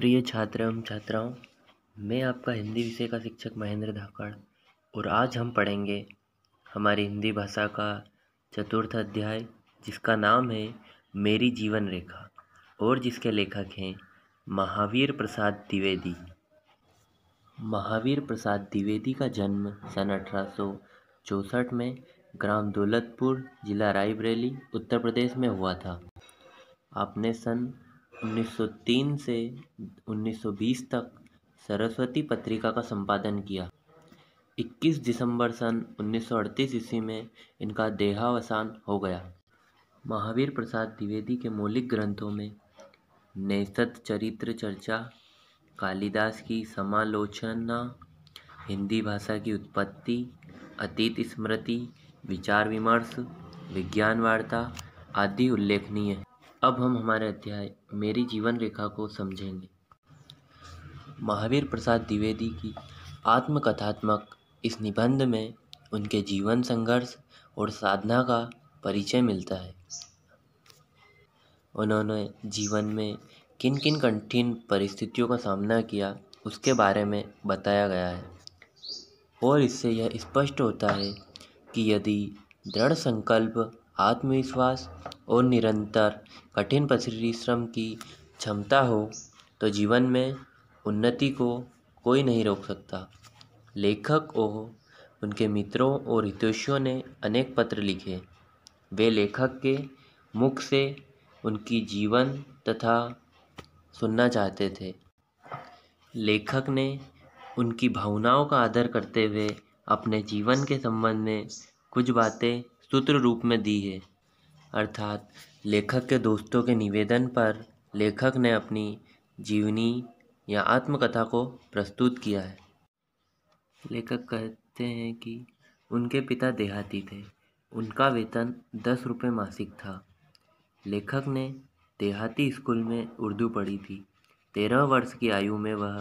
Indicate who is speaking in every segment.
Speaker 1: प्रिय छात्र एवं छात्राओं मैं आपका हिंदी विषय का शिक्षक महेंद्र धाकड़ और आज हम पढ़ेंगे हमारी हिंदी भाषा का चतुर्थ अध्याय जिसका नाम है मेरी जीवन रेखा और जिसके लेखक हैं महावीर प्रसाद द्विवेदी महावीर प्रसाद द्विवेदी का जन्म सन अठारह में ग्राम दौलतपुर जिला रायबरेली उत्तर प्रदेश में हुआ था आपने सन 1903 से 1920 तक सरस्वती पत्रिका का संपादन किया 21 दिसंबर सन 1938 ईस्वी में इनका देहावसान हो गया महावीर प्रसाद द्विवेदी के मौलिक ग्रंथों में नैसत चरित्र चर्चा कालिदास की समालोचना हिंदी भाषा की उत्पत्ति अतीत स्मृति विचार विमर्श विज्ञान वार्ता आदि उल्लेखनीय अब हम हमारे अध्याय मेरी जीवन रेखा को समझेंगे महावीर प्रसाद द्विवेदी की आत्मकथात्मक इस निबंध में उनके जीवन संघर्ष और साधना का परिचय मिलता है उन्होंने जीवन में किन किन कठिन परिस्थितियों का सामना किया उसके बारे में बताया गया है और इससे यह स्पष्ट होता है कि यदि दृढ़ संकल्प आत्मविश्वास और निरंतर कठिन परिश्रम की क्षमता हो तो जीवन में उन्नति को कोई नहीं रोक सकता लेखक और उनके मित्रों और हितोषियों ने अनेक पत्र लिखे वे लेखक के मुख से उनकी जीवन तथा सुनना चाहते थे लेखक ने उनकी भावनाओं का आदर करते हुए अपने जीवन के संबंध में कुछ बातें सूत्र रूप में दी है अर्थात लेखक के दोस्तों के निवेदन पर लेखक ने अपनी जीवनी या आत्मकथा को प्रस्तुत किया है लेखक कहते हैं कि उनके पिता देहाती थे उनका वेतन दस रुपये मासिक था लेखक ने देहाती स्कूल में उर्दू पढ़ी थी तेरह वर्ष की आयु में वह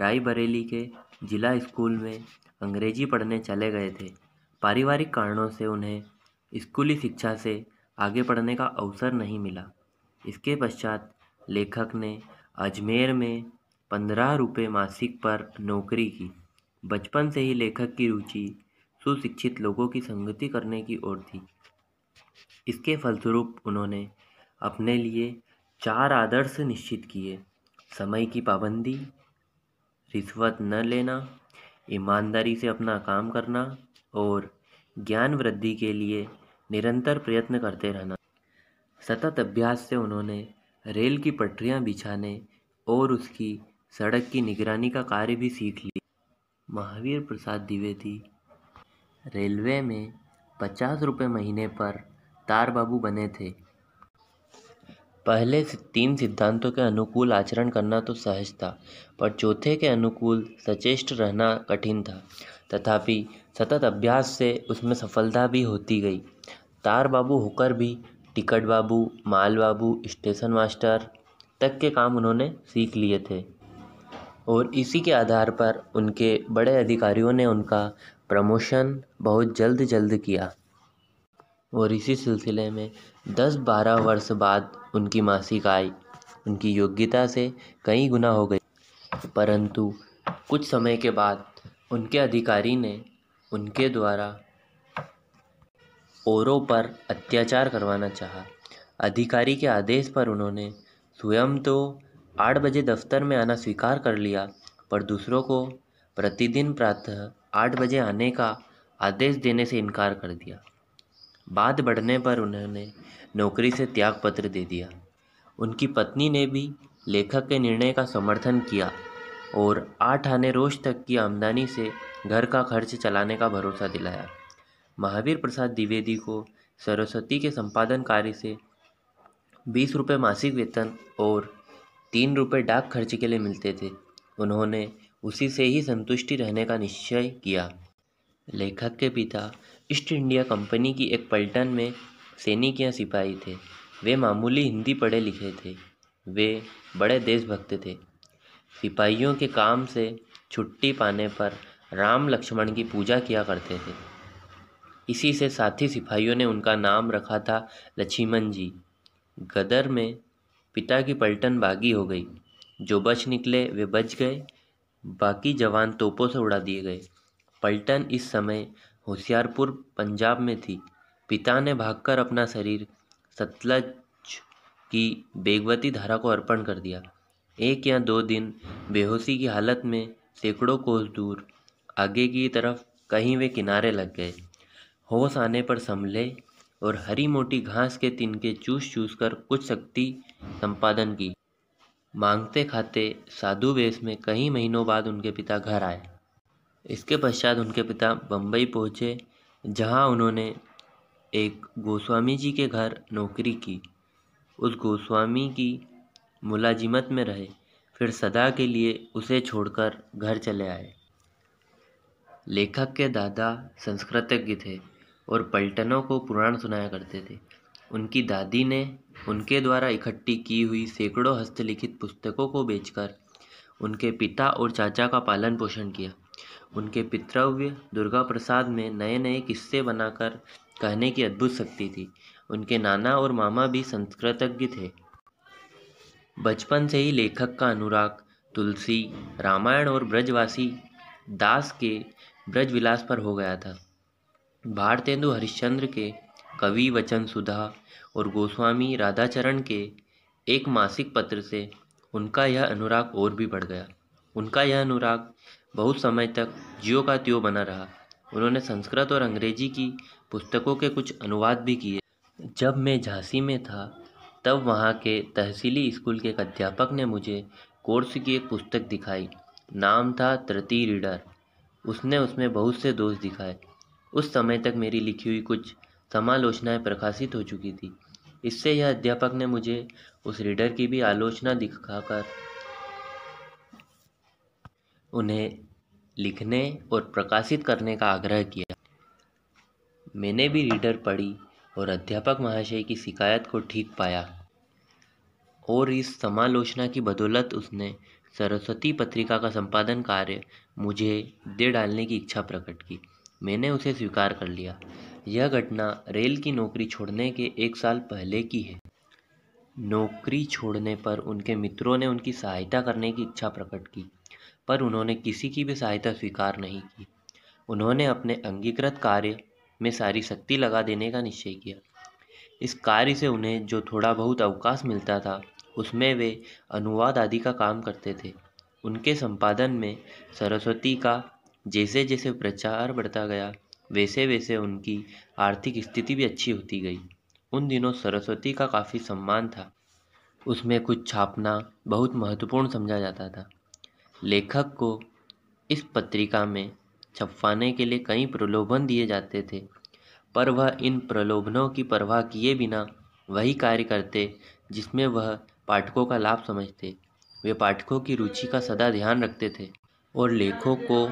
Speaker 1: रायबरेली के जिला स्कूल में अंग्रेजी पढ़ने चले गए थे पारिवारिक कारणों से उन्हें स्कूली शिक्षा से आगे पढ़ने का अवसर नहीं मिला इसके पश्चात लेखक ने अजमेर में पंद्रह रुपये मासिक पर नौकरी की बचपन से ही लेखक की रुचि सुशिक्षित लोगों की संगति करने की ओर थी इसके फलस्वरूप उन्होंने अपने लिए चार आदर्श निश्चित किए समय की पाबंदी रिश्वत न लेना ईमानदारी से अपना काम करना और ज्ञान वृद्धि के लिए निरंतर प्रयत्न करते रहना सतत अभ्यास से उन्होंने रेल की पटरियां बिछाने और उसकी सड़क की निगरानी का कार्य भी सीख लिया महावीर प्रसाद द्विवेदी रेलवे में पचास रुपये महीने पर तार बाबू बने थे पहले तीन सिद्धांतों के अनुकूल आचरण करना तो सहज था पर चौथे के अनुकूल सचेष्ट रहना कठिन था तथापि सतत अभ्यास से उसमें सफलता भी होती गई तार बाबू होकर भी टिकट बाबू माल बाबू स्टेशन मास्टर तक के काम उन्होंने सीख लिए थे और इसी के आधार पर उनके बड़े अधिकारियों ने उनका प्रमोशन बहुत जल्द जल्द किया और इसी सिलसिले में 10-12 वर्ष बाद उनकी मासिक आय उनकी योग्यता से कई गुना हो गई परंतु कुछ समय के बाद उनके अधिकारी ने उनके द्वारा औरों पर अत्याचार करवाना चाहा अधिकारी के आदेश पर उन्होंने स्वयं तो आठ बजे दफ्तर में आना स्वीकार कर लिया पर दूसरों को प्रतिदिन प्रातः आठ बजे आने का आदेश देने से इनकार कर दिया बात बढ़ने पर उन्होंने नौकरी से त्यागपत्र दे दिया उनकी पत्नी ने भी लेखक के निर्णय का समर्थन किया और आठ आने रोज तक की आमदनी से घर का खर्च चलाने का भरोसा दिलाया महावीर प्रसाद द्विवेदी को सरस्वती के संपादन कार्य से बीस रुपये मासिक वेतन और तीन रुपये डाक खर्च के लिए मिलते थे उन्होंने उसी से ही संतुष्टि रहने का निश्चय किया लेखक के पिता ईस्ट इंडिया कंपनी की एक पलटन में सैनिक या सिपाही थे वे मामूली हिंदी पढ़े लिखे थे वे बड़े देशभक्त थे सिपाहियों के काम से छुट्टी पाने पर राम लक्ष्मण की पूजा किया करते थे इसी से साथी सिपाहियों ने उनका नाम रखा था लक्ष्मण जी गदर में पिता की पलटन बागी हो गई जो बच निकले वे बच गए बाकी जवान तोपों से उड़ा दिए गए पलटन इस समय होशियारपुर पंजाब में थी पिता ने भागकर अपना शरीर सतलज की बेगवती धारा को अर्पण कर दिया एक या दो दिन बेहोशी की हालत में सैकड़ों कोस दूर आगे की तरफ कहीं वे किनारे लग गए होश आने पर संभले और हरी मोटी घास के तिनके चूस चूस कर कुछ शक्ति संपादन की मांगते खाते साधु वेश में कई महीनों बाद उनके पिता घर आए इसके पश्चात उनके पिता बम्बई पहुँचे जहाँ उन्होंने एक गोस्वामी जी के घर नौकरी की उस गोस्वामी की मुलाजिमत में रहे फिर सदा के लिए उसे छोड़कर घर चले आए लेखक के दादा संस्कृतज्ञ थे और पलटनों को पुराण सुनाया करते थे उनकी दादी ने उनके द्वारा इकट्ठी की हुई सैकड़ों हस्तलिखित पुस्तकों को बेचकर उनके पिता और चाचा का पालन पोषण किया उनके पितृव्य दुर्गा प्रसाद में नए नए किस्से बनाकर कहने की अद्भुत शक्ति थी उनके नाना और मामा भी संस्कृतज्ञ थे बचपन से ही लेखक का अनुराग तुलसी रामायण और ब्रजवासी दास के ब्रजविलास पर हो गया था भारतेंदु हरिश्चंद्र के कवि वचन सुधा और गोस्वामी राधाचरण के एक मासिक पत्र से उनका यह अनुराग और भी बढ़ गया उनका यह अनुराग बहुत समय तक जियो का त्यो बना रहा उन्होंने संस्कृत और अंग्रेजी की पुस्तकों के कुछ अनुवाद भी किए जब मैं झांसी में था तब वहाँ के तहसीली स्कूल के एक अध्यापक ने मुझे कोर्स की एक पुस्तक दिखाई नाम था तृतीय रीडर उसने उसमें बहुत से दोष दिखाए उस समय तक मेरी लिखी हुई कुछ समालोचनाएं प्रकाशित हो चुकी थी इससे यह अध्यापक ने मुझे उस रीडर की भी आलोचना दिखाकर उन्हें लिखने और प्रकाशित करने का आग्रह किया मैंने भी रीडर पढ़ी और अध्यापक महाशय की शिकायत को ठीक पाया और इस समालोचना की बदौलत उसने सरस्वती पत्रिका का संपादन कार्य मुझे दे डालने की इच्छा प्रकट की मैंने उसे स्वीकार कर लिया यह घटना रेल की नौकरी छोड़ने के एक साल पहले की है नौकरी छोड़ने पर उनके मित्रों ने उनकी सहायता करने की इच्छा प्रकट की पर उन्होंने किसी की भी सहायता स्वीकार नहीं की उन्होंने अपने अंगीकृत कार्य में सारी शक्ति लगा देने का निश्चय किया इस कार्य से उन्हें जो थोड़ा बहुत अवकाश मिलता था उसमें वे अनुवाद आदि का काम करते थे उनके संपादन में सरस्वती का जैसे जैसे प्रचार बढ़ता गया वैसे वैसे उनकी आर्थिक स्थिति भी अच्छी होती गई उन दिनों सरस्वती का काफ़ी सम्मान था उसमें कुछ छापना बहुत महत्वपूर्ण समझा जाता था लेखक को इस पत्रिका में छपवाने के लिए कई प्रलोभन दिए जाते थे पर वह इन प्रलोभनों की परवाह किए बिना वही कार्य करते जिसमें वह पाठकों का लाभ समझते वे पाठकों की रुचि का सदा ध्यान रखते थे और लेखों को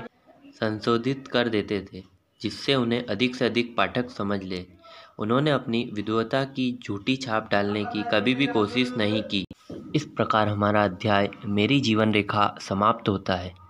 Speaker 1: संशोधित कर देते थे जिससे उन्हें अधिक से अधिक पाठक समझ ले उन्होंने अपनी विद्वता की झूठी छाप डालने की कभी भी कोशिश नहीं की इस प्रकार हमारा अध्याय मेरी जीवन रेखा समाप्त होता है